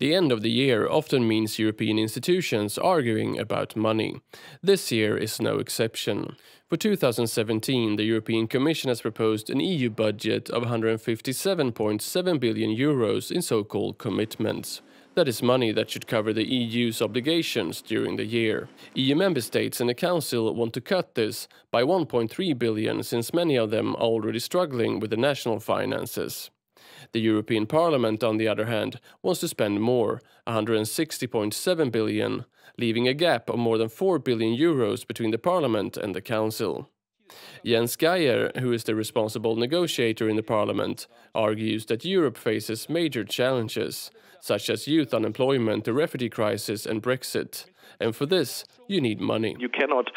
The end of the year often means European institutions arguing about money. This year is no exception. For 2017, the European Commission has proposed an EU budget of 157.7 billion euros in so-called commitments. That is money that should cover the EU's obligations during the year. EU member states and the Council want to cut this by 1.3 billion since many of them are already struggling with the national finances. The European Parliament, on the other hand, wants to spend more, 160.7 billion, leaving a gap of more than 4 billion euros between the Parliament and the Council. Jens Geier, who is the responsible negotiator in the parliament, argues that Europe faces major challenges, such as youth unemployment, the refugee crisis, and Brexit. And for this, you need money. You cannot,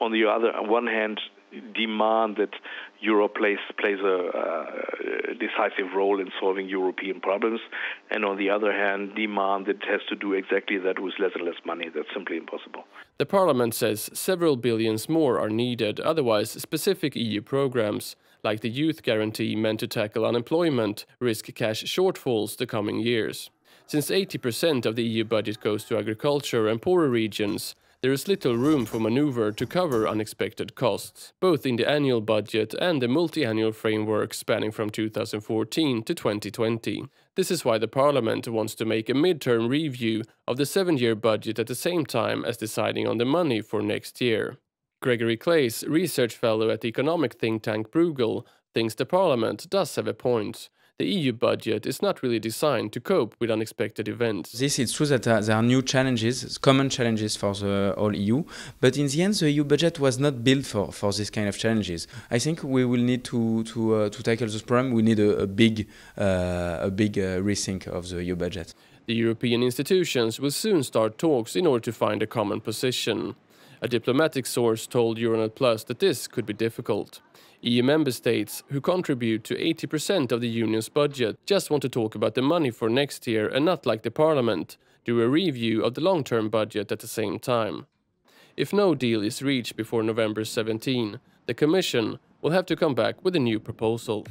on the other one hand, demand that Europe plays plays a uh, decisive role in solving European problems, and on the other hand, demand that has to do exactly that with less and less money. That's simply impossible. The Parliament says several billions more are needed. Otherwise, specific EU programs like the Youth Guarantee, meant to tackle unemployment, risk cash shortfalls the coming years. Since 80% of the EU budget goes to agriculture and poorer regions, there is little room for maneuver to cover unexpected costs, both in the annual budget and the multi-annual framework spanning from 2014 to 2020. This is why the Parliament wants to make a mid-term review of the seven-year budget at the same time as deciding on the money for next year. Gregory Claes, research fellow at the economic think tank Bruegel, thinks the Parliament does have a point, the EU budget is not really designed to cope with unexpected events. This is true that uh, there are new challenges, common challenges for the whole EU, but in the end the EU budget was not built for, for this kind of challenges. I think we will need to, to, uh, to tackle this problem, we need a, a big, uh, a big uh, rethink of the EU budget. The European institutions will soon start talks in order to find a common position. A diplomatic source told Euronet Plus that this could be difficult. EU member states, who contribute to 80% of the union's budget, just want to talk about the money for next year and not like the parliament, do a review of the long-term budget at the same time. If no deal is reached before November 17, the Commission will have to come back with a new proposal.